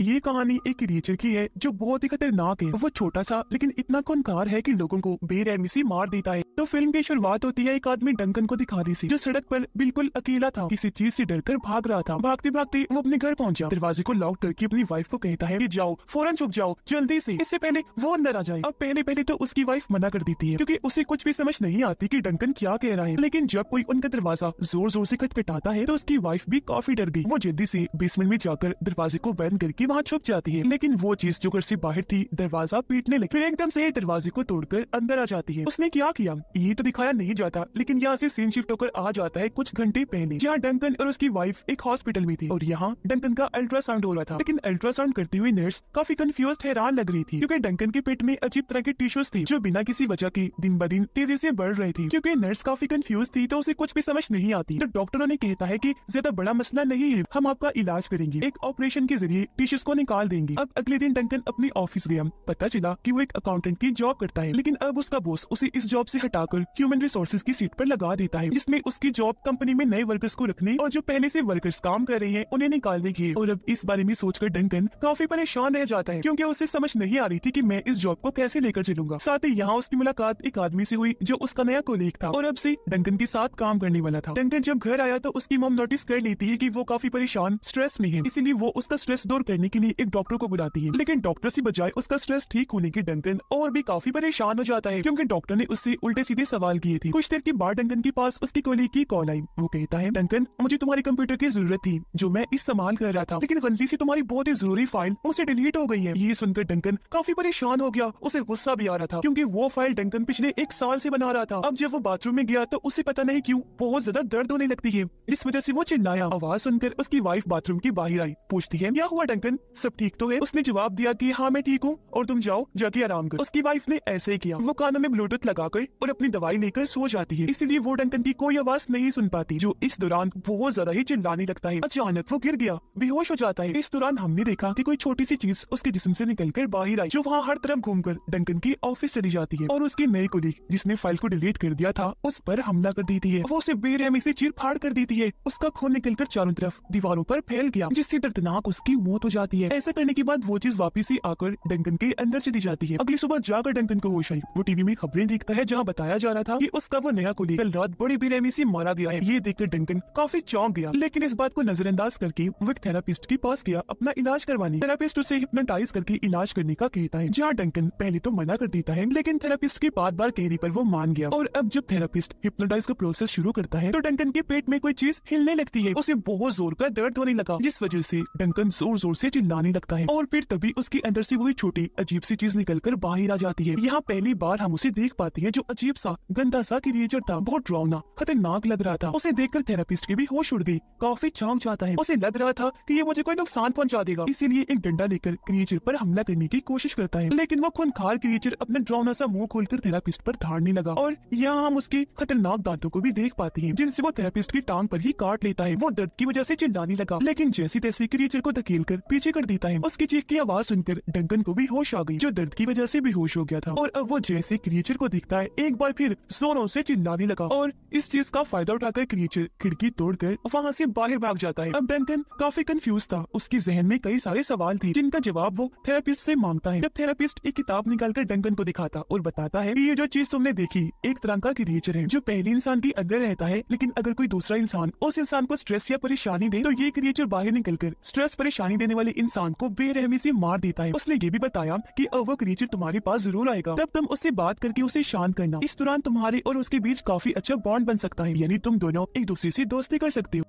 ये कहानी एक रीचर की है जो बहुत ही खतरनाक है वो छोटा सा लेकिन इतना खुनकार है कि लोगों को बेरहमी से मार देता है तो फिल्म की शुरुआत होती है एक आदमी डंकन को दिखा रही जो सड़क पर बिल्कुल अकेला था किसी चीज से डरकर भाग रहा था भागते भागते वो अपने घर पहुंचा दरवाजे को लॉक करके अपनी वाइफ को कहता है कि जाओ फौरन छुप जाओ जल्दी से इससे पहले वो अंदर आ जाए अब पहले पहले तो उसकी वाइफ मना कर देती है क्योंकि उसे कुछ भी समझ नहीं आती कि डंकन क्या कह रहा है लेकिन जब कोई उनका दरवाजा जोर जोर से खटखटाता है तो उसकी वाइफ भी काफी डर गई वो जल्दी से बेसमेंट में जाकर दरवाजे को बंद करके वहाँ छुप जाती है लेकिन वो चीज जो घर से बाहर थी दरवाजा पीटने लगी फिर एकदम से दरवाजे को तोड़कर अंदर आ जाती है उसने क्या किया ये तो दिखाया नहीं जाता लेकिन यहाँ से सीन शिफ्ट होकर आ जाता है कुछ घंटे पहले जहाँ डंकन और उसकी वाइफ एक हॉस्पिटल में थी और यहाँ डंकन का अल्ट्रासाउंड हो रहा था लेकिन अल्ट्रासाउंड करती हुई नर्स काफी कंफ्यूज हैरान लग रही थी क्यूँकी डंकन के पेट में अजीब तरह के टिश्यूज थे जो बिना किसी वजह के दिन ब दिन तेजी ऐसी बढ़ रहे थे क्यूँकी नर्स काफी कंफ्यूज थी तो उसे कुछ भी समझ नहीं आती तो डॉक्टरों ने कहता है की ज्यादा बड़ा मसला नहीं है हम आपका इलाज करेंगे एक ऑपरेशन के जरिए टिश्यूज टीचर्स को निकाल देंगी अब अगले दिन डंकन अपने ऑफिस गया पता चला कि वो एक अकाउंटेंट की जॉब करता है लेकिन अब उसका बॉस उसे इस जॉब से हटाकर ह्यूमन रिसोर्सेज की सीट पर लगा देता है जिसमें उसकी जॉब कंपनी में नए वर्कर्स को रखने और जो पहले से वर्कर्स काम कर रहे हैं उन्हें निकालने देगी और अब इस बारे में सोचकर डंकन काफी परेशान रह जाता है क्योंकि उसे समझ नहीं आ रही थी कि मैं इस जॉब को कैसे लेकर चलूंगा साथ ही यहाँ उसकी मुलाकात एक आदमी से हुई जो उसका नया कोलीग था और अब से डंकन के साथ काम करने वाला था डंकन जब घर आया तो उसकी मोम नोटिस कर लेती है की वो काफी परेशान स्ट्रेस में है इसीलिए वो उसका स्ट्रेस दूर करने करने के लिए एक डॉक्टर को बुलाती है लेकिन डॉक्टर ऐसी बजाय उसका स्ट्रेस ठीक होने के डंकन और भी काफी परेशान हो जाता है क्यूँकी डॉक्टर ने उससे उल्टे सीधे सवाल किए थे कुछ देर के बाद डंकन के पास उसकी कोली की कॉल आई वो कहता है डंकन मुझे तुम्हारे कंप्यूटर की जरूरत थी जो मैं इस्तेमाल कर रहा था लेकिन गलती से तुम्हारी बहुत ही जरूरी फाइल उसे डिलीट हो गई है ये सुनकर डंकन काफी परेशान हो गया उसे गुस्सा भी आ रहा था क्योंकि वो फाइल डंकन पिछले एक साल से बना रहा था अब जब वो बाथरूम में गया तो उसे पता नहीं क्यों बहुत ज्यादा दर्द होने लगती है जिस वजह से वो चिल्लाया आवाज सुनकर उसकी वाइफ बाथरूम के बाहर आई पूछती है क्या हुआ डंकन सब ठीक तो है उसने जवाब दिया कि हाँ मैं ठीक हूँ और तुम जाओ जाके आराम करो उसकी वाइफ ने ऐसे ही किया वो कानों में ब्लूटूथ लगाकर और अपनी दवाई लेकर सो जाती है इसीलिए वो डंकन की कोई आवाज नहीं सुन पाती जो इस दौरान बहुत ज्यादा ही चिल्लाने लगता है अचानक वो गिर गया बेहोश हो जाता है इस दौरान हमने देखा की कोई छोटी सी चीज उसके जिसम निकल कर बाहर आई जो वहाँ हर तरफ कर डंकन की ऑफिस चली जाती है और उसकी नई कुलीग जिसने फाइल को डिलीट कर दिया था उस पर हमला कर देती है वो उसे बेरहमी ऐसी चीर फाड़ कर देती है उसका खून कर चारों तरफ दीवारों आरोप फैल गया जिससे दर्दनाक उसकी मौत हो जाती है ऐसा करने के बाद वो चीज वापसी आकर डंकन के अंदर चली जाती है अगली सुबह जाकर डंकन को होश आई वो टीवी में खबरें देखता है जहाँ बताया जा रहा था की उसका वो नया कुली कल रात बड़ी बेरहमी से मारा गया है ये देखकर डंकन काफी चौंक गया लेकिन इस बात को नजरअंदाज करके वो एक थेरापिस्ट के पास गया अपना इलाज करवाने थेरापिस्ट उसे हिप्नोटाइज करके इलाज करने का कहता है जहाँ डंकन पहले तो मना कर देता है लेकिन थेरापिस्ट के बार बार कहने पर वो मान गया और अब जब थेरापिस्ट हिप्नोटाइज का प्रोसेस शुरू करता है तो डंकन के पेट में कोई चीज हिलने लगती है उसे बहुत जोर का दर्द होने लगा जिस वजह से डंकन जोर जोर से से चिल्लाने लगता है और फिर तभी उसके अंदर से वही छोटी अजीब सी चीज निकल कर बाहर आ जाती है यहाँ पहली बार हम उसे देख पाते हैं जो अजीब सा गंदा सा क्रिएचर था बहुत डरावना खतरनाक लग रहा था उसे देखकर थेरापिस्ट की भी होश उड़ गई काफी चौंक जाता है उसे लग रहा था कि ये मुझे कोई नुकसान पहुंचा देगा इसीलिए एक डंडा लेकर क्रिएचर पर हमला करने की कोशिश करता है लेकिन वो खुनखार क्रिएचर अपना डरावना सा मुंह कर थेरापिस्ट पर धाड़ने लगा और यहाँ हम उसके खतरनाक दांतों को भी देख पाते हैं जिनसे वो थेरापिस्ट की टांग पर ही काट लेता है वो दर्द की वजह से चिल्लाने लगा लेकिन जैसी तैसी क्रिएचर को धकेल कर पीछे कर देता है उसकी चीख की आवाज सुनकर डंकन को भी होश आ गई जो दर्द की वजह से बेहोश हो गया था और अब वो जैसे क्रिएचर को दिखता है एक बार फिर जोरों से चिल्लाने लगा और इस चीज का फायदा उठाकर क्रिएचर खिड़की तोड़ कर वहाँ से बाहर भाग जाता है अब डंकन काफी कंफ्यूज था उसके जहन में कई सारे सवाल थे जिनका जवाब वो थेरापिस्ट से मांगता है जब थेरापिस्ट एक किताब कर डंकन को दिखाता और बताता है ये जो चीज तुमने देखी एक तरह का क्रिएचर है जो पहले इंसान के अंदर रहता है लेकिन अगर कोई दूसरा इंसान उस इंसान को स्ट्रेस या परेशानी दे तो ये क्रिएचर बाहर निकलकर स्ट्रेस परेशानी देने वाले वाले इंसान को बेरहमी से मार देता है उसने ये भी बताया कि अब वो क्रीचर तुम्हारे पास जरूर आएगा तब तुम उससे बात करके उसे शांत करना इस दौरान तुम्हारे और उसके बीच काफी अच्छा बॉन्ड बन सकता है यानी तुम दोनों एक दूसरे ऐसी दोस्ती कर सकते हो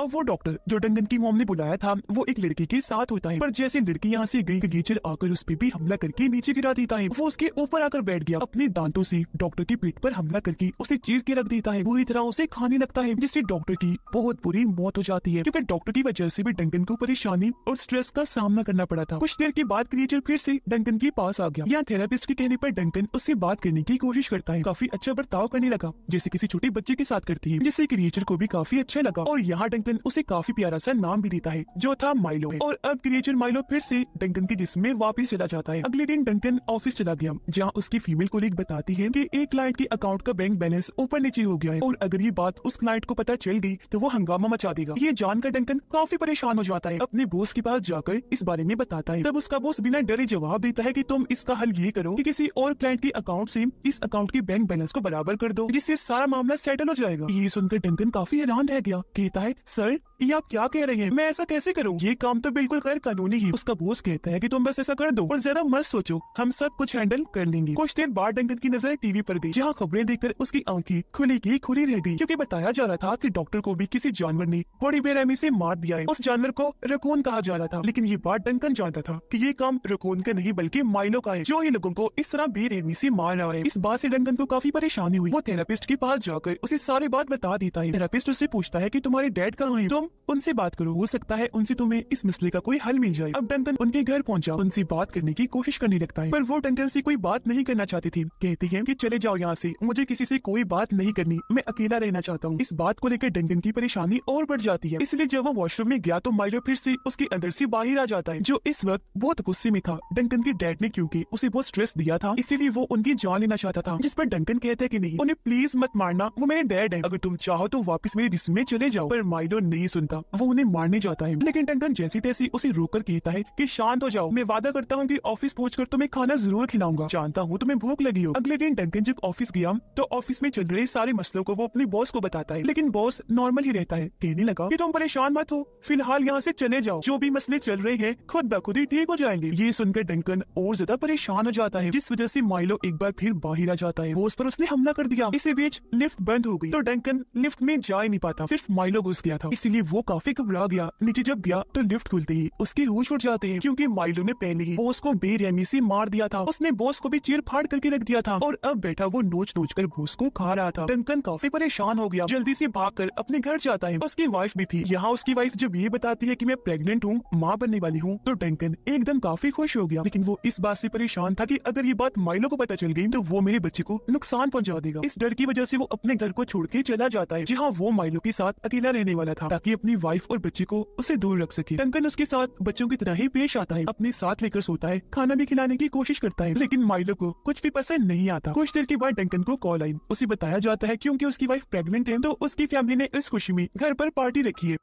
और वो डॉक्टर जो डंगन की मोम ने बुलाया था वो एक लड़की के साथ होता है पर जैसे लड़की यहाँ से गई गीचर आकर उस पर भी हमला करके नीचे गिरा देता है वो उसके ऊपर आकर बैठ गया अपने दांतों से डॉक्टर की पीठ पर हमला करके उसे चीर के रख देता है बुरी तरह उसे खाने लगता है जिससे डॉक्टर की बहुत बुरी मौत हो जाती है क्योंकि डॉक्टर की वजह से भी डंगन को परेशानी और स्ट्रेस का सामना करना पड़ा था कुछ देर के बाद क्रिएचर फिर से डंगन के पास आ गया यहाँ थेरापिस्ट के कहने पर डंगन उससे बात करने की कोशिश करता है काफी अच्छा बर्ताव करने लगा जैसे किसी छोटे बच्चे के साथ करती है जिससे क्रिएचर को भी काफी अच्छा लगा और यहाँ डंकन उसे काफी प्यारा सा नाम भी देता है जो था माइलो है और अब क्रिएचर माइलो फिर से डंकन के जिसम में वापस चला जाता है अगले दिन डंकन ऑफिस चला गया जहाँ उसकी फीमेल कोलीग बताती है की एक क्लाइंट के अकाउंट का बैंक बैलेंस ऊपर नीचे हो गया है और अगर ये बात उस क्लाइंट को पता चल गई तो वो हंगामा मचा देगा ये जानकर डंकन काफी परेशान हो जाता है अपने बोस के पास जाकर इस बारे में बताता है तब उसका बोस बिना डरे जवाब देता है कि तुम इसका हल ये करो कि किसी और क्लाइंट के अकाउंट से इस अकाउंट के बैंक बैलेंस को बराबर कर दो जिससे सारा मामला सेटल हो जाएगा ये सुनकर डंकन काफी हैरान रह गया कहता है सर ये आप क्या कह रहे हैं मैं ऐसा कैसे करूँ ये काम तो बिल्कुल गैर कानूनी है उसका बोस कहता है कि तुम बस ऐसा कर दो और जरा मत सोचो हम सब कुछ हैंडल कर लेंगे कुछ देर बाद डंकन की नजर टीवी पर गई जहाँ खबरें देखकर उसकी आंखें खुली की खुली रह गई क्योंकि बताया जा रहा था कि डॉक्टर को भी किसी जानवर ने बड़ी बेरहमी से मार दिया है उस जानवर को रकून कहा जा रहा था लेकिन ये बात डंकन जानता था की ये काम रकून का नहीं बल्कि माइलो का है जो ही लोगों को इस तरह बेरहमी ऐसी मार रहा है इस बात ऐसी डंकन को काफी परेशानी हुई वो थेरापिस्ट के पास जाकर उसे सारी बात बता देता है थेरापिस्ट उससे पूछता है की तुम्हारे डैड सकता हूँ तुम उनसे बात करो हो सकता है उनसे तुम्हें इस मसले का कोई हल मिल जाए अब टंटन उनके घर पहुंचा उनसे बात करने की कोशिश करने लगता है पर वो टंटन से कोई बात नहीं करना चाहती थी कहती है कि चले जाओ यहाँ से मुझे किसी से कोई बात नहीं करनी मैं अकेला रहना चाहता हूँ इस बात को लेकर डंकन की परेशानी और बढ़ जाती है इसलिए जब वो वॉशरूम में गया तो माइलो फिर से उसके अंदर से बाहर आ जाता है जो इस वक्त बहुत गुस्से में था डंकन के डैड ने क्योंकि उसे बहुत स्ट्रेस दिया था इसीलिए वो उनकी जान लेना चाहता था जिस पर डंकन कहते हैं की नहीं उन्हें प्लीज मत मारना वो मेरे डैड है अगर तुम चाहो तो वापस मेरे जिसम में चले जाओ पर माइलो जो नहीं सुनता वो उन्हें मारने जाता है लेकिन टंकन जैसी तैसी उसे रोक कर कहता है की शांत हो जाओ मैं वादा करता हूँ की ऑफिस पहुँच कर तुम्हें खाना जरूर खिलाऊंगा जानता हूँ तुम्हें भूख लगी हो अगले दिन टंकन जब ऑफिस गया तो ऑफिस में चल रहे सारे मसलों को वो अपने बॉस को बताता है लेकिन बॉस नॉर्मल ही रहता है कहने लगा की तुम परेशान मत हो फिलहाल यहाँ ऐसी चले जाओ जो भी मसले चल रहे हैं खुद ब खुद ही ठीक हो जाएंगे ये सुनकर डंकन और ज्यादा परेशान हो जाता है जिस वजह से माइलो एक बार फिर बाहर आ जाता है बॉस पर उसने हमला कर दिया इसी बीच लिफ्ट बंद हो गई तो डंकन लिफ्ट में जा ही नहीं पाता सिर्फ माइलो घुस गया था इसलिए वो काफी घबरा गया नीचे जब गया तो लिफ्ट खुलते ही उसके होश उठ जाते हैं क्योंकि माइलो ने पहले ही बॉस को बेरहमी से मार दिया था उसने बॉस को भी चीर फाड़ करके रख दिया था और अब बैठा वो नोच नोच कर घूस को खा रहा था डंकन काफी परेशान हो गया जल्दी से कर अपने घर जाता है उसकी वाइफ भी थी यहाँ उसकी वाइफ जब ये बताती है की मैं प्रेगनेंट हूँ माँ बनने वाली हूँ तो डंकन एकदम काफी खुश हो गया लेकिन वो इस बात से परेशान था की अगर ये बात माइलो को पता चल गई तो वो मेरे बच्चे को नुकसान पहुँचा देगा इस डर की वजह से वो अपने घर को छोड़ के चला जाता है जहाँ वो माइलो के साथ अकेला रहने वाला रहा था ताकि अपनी वाइफ और बच्चे को उसे दूर रख सके टंकन उसके साथ बच्चों की तरह ही पेश आता है अपने साथ लेकर सोता है खाना भी खिलाने की कोशिश करता है लेकिन माइलो को कुछ भी पसंद नहीं आता कुछ देर के बाद टंकन को कॉल आई उसे बताया जाता है क्यूँकी उसकी वाइफ प्रेगनेंट है तो उसकी फैमिली ने इस खुशी में घर पर पार्टी रखी है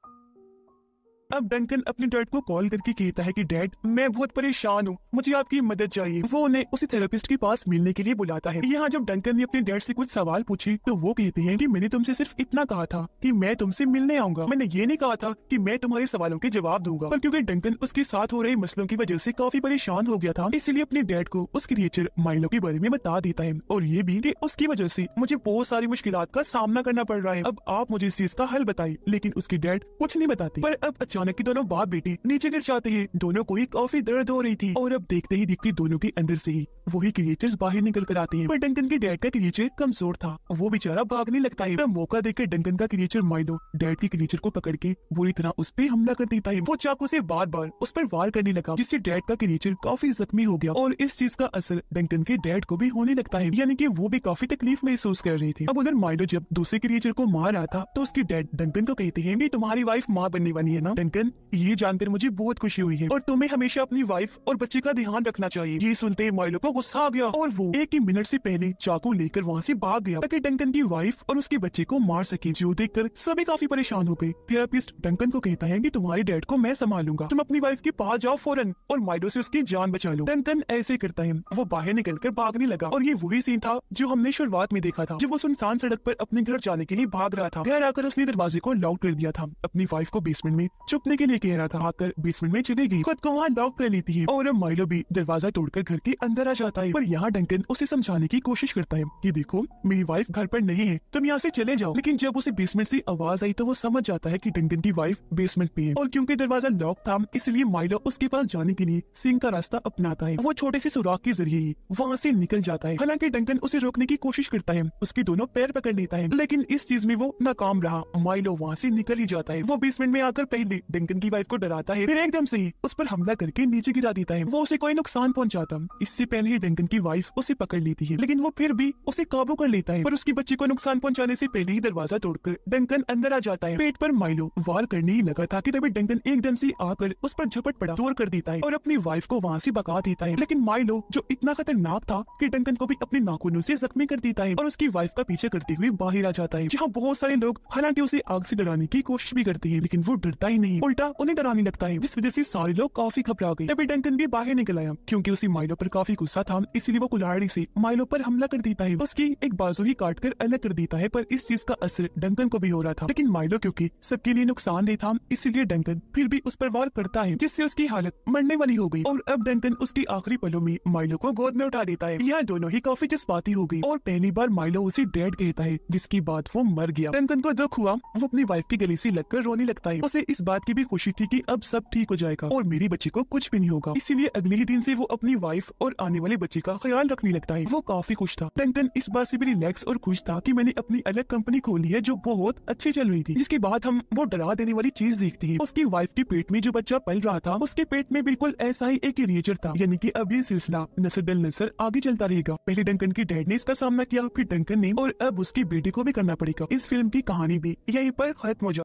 अब डंकन अपने डैड को कॉल करके कहता है कि डैड मैं बहुत परेशान हूँ मुझे आपकी मदद चाहिए वो उन्हें उसी थेरेपिस्ट के पास मिलने के लिए बुलाता है यहाँ जब डंकन ने अपने डैड से कुछ सवाल पूछे तो वो कहते हैं कि मैंने तुमसे सिर्फ इतना कहा था कि मैं तुमसे मिलने आऊंगा मैंने ये नहीं कहा था कि मैं तुम्हारे सवालों के जवाब दूंगा पर क्योंकि डंकन उसके साथ हो रहे मसलों की वजह से काफी परेशान हो गया था इसलिए अपने डैड को उस क्रिएचर माइलो के बारे में बता देता है और ये भी की उसकी वजह से मुझे बहुत सारी मुश्किल का सामना करना पड़ रहा है अब आप मुझे इस चीज का हल बताए लेकिन उसके डैड कुछ नहीं बताते पर अब अच्छा अचानक की दोनों बाप बेटे नीचे गिर जाते हैं दोनों को ही काफी दर्द हो रही थी और अब देखते ही दिखती दोनों के अंदर से ही वही क्रिएटर्स बाहर निकल कर आते हैं पर डंकन के डैड का क्रिएचर कमजोर था वो बेचारा भागने लगता है मौका देकर डंकन का क्रिएचर माइलो डैड के क्रिएचर को पकड़ के बुरी तरह उस पर हमला कर देता है वो चाकू ऐसी बार बार उस पर वार करने लगा जिससे डैड का क्रिएचर काफी जख्मी हो गया और इस चीज का असर डंकन के डैड को भी होने लगता है यानी की वो भी काफी तकलीफ महसूस कर रही थी अब उधर माइलो जब दूसरे क्रिएचर को मार रहा था तो उसके डैड डंकन को कहते हैं तुम्हारी वाइफ माँ बनने वाली है ना लिंकन ये जानकर मुझे बहुत खुशी हुई है और तुम्हें हमेशा अपनी वाइफ और बच्चे का ध्यान रखना चाहिए ये सुनते माइलो को गुस्सा आ गया और वो एक ही मिनट से पहले चाकू लेकर वहाँ से भाग गया ताकि डंकन की वाइफ और उसके बच्चे को मार सके जो देखकर सभी काफी परेशान हो गए थेरापिस्ट डंकन को कहता है की तुम्हारे डैड को मैं संभालूंगा तुम अपनी वाइफ के पास जाओ फौरन और माइलो ऐसी उसकी जान बचा लो डंकन ऐसे करता है वो बाहर निकल कर भागने लगा और ये वही सीन था जो हमने शुरुआत में देखा था जब वो सुनसान सड़क पर अपने घर जाने के लिए भाग रहा था घर आकर उसने दरवाजे को लॉक कर दिया था अपनी वाइफ को बेसमेंट में जो रुकने के लिए कह रहा था आकर बेसमेंट में चले गई खुद को वहाँ लॉक कर लेती है और माइलो भी दरवाजा तोड़कर घर के अंदर आ जाता है पर यहाँ डंकन उसे समझाने की कोशिश करता है कि देखो मेरी वाइफ घर पर नहीं है तुम यहाँ से चले जाओ लेकिन जब उसे बेसमेंट से आवाज आई तो वो समझ जाता है कि डंकन की वाइफ बेसमेंट पे है और क्योंकि दरवाजा लॉक था इसलिए माइलो उसके पास जाने के लिए सिंह का रास्ता अपनाता है वो छोटे से सुराख के जरिए ही वहाँ से निकल जाता है हालांकि डंकन उसे रोकने की कोशिश करता है उसके दोनों पैर पकड़ लेता है लेकिन इस चीज में वो नाकाम रहा माइलो वहाँ से निकल ही जाता है वो बेसमेंट में आकर पहले डिंकन की वाइफ को डराता है फिर एकदम से ही उस पर हमला करके नीचे गिरा देता है वो उसे कोई नुकसान पहुंचाता इससे पहले ही डिंकन की वाइफ उसे पकड़ लेती है लेकिन वो फिर भी उसे काबू कर लेता है पर उसकी बच्ची को नुकसान पहुंचाने से पहले ही दरवाजा तोड़कर डंकन अंदर आ जाता है पेट पर माइलो वार करने ही लगा था कि तभी डंकन एकदम से आकर उस पर झपट पड़ा दूर कर देता है और अपनी वाइफ को वहाँ से भगा देता है लेकिन माइलो जो इतना खतरनाक था कि डंकन को भी अपने नाखूनों से जख्मी कर देता है और उसकी वाइफ का पीछे करते हुए बाहर आ जाता है जहाँ बहुत सारे लोग हालांकि उसे आग से डराने की कोशिश भी करते हैं लेकिन वो डरता ही नहीं नहीं उल्टा उन्हें डराने लगता है जिस वजह से सारे लोग काफी घबरा गए तभी डंकन भी बाहर निकल आया क्योंकि उसे माइलो पर काफी गुस्सा था इसलिए वो कुल्हाड़ी से माइलो पर हमला कर देता है उसकी एक बाजू ही काट कर अलग कर देता है पर इस चीज का असर डंकन को भी हो रहा था लेकिन माइलो क्योंकि सबके लिए नुकसान नहीं था इसलिए डंकन फिर भी उस पर वार करता है जिससे उसकी हालत मरने वाली हो गई और अब डंकन उसकी आखिरी पलों में माइलो को गोद में उठा देता है यह दोनों ही काफी जज्बाती हो गई और पहली बार माइलो उसे डेड कहता है जिसके बाद वो मर गया डंकन को दुख हुआ वो अपनी वाइफ की गली से लगकर रोने लगता है उसे इस बात की भी खुशी थी कि अब सब ठीक हो जाएगा और मेरी बच्ची को कुछ भी नहीं होगा इसीलिए अगले ही दिन से वो अपनी वाइफ और आने वाले बच्चे का ख्याल रखने लगता है वो काफी खुश था टनटन इस बात से भी रिलैक्स और खुश था कि मैंने अपनी अलग कंपनी खोली है जो बहुत अच्छी चल रही थी जिसके बाद हम वो डरा देने वाली चीज देखते हैं उसकी वाइफ के पेट में जो बच्चा पल रहा था उसके पेट में बिल्कुल ऐसा ही एक रिएचर था यानी कि अब ये सिलसिला नसर दल नसर आगे चलता रहेगा पहले डंकन की डैड ने इसका सामना किया फिर डंकन ने और अब उसके बेटे को भी करना पड़ेगा इस फिल्म की कहानी भी यही पर खत्म हो जाए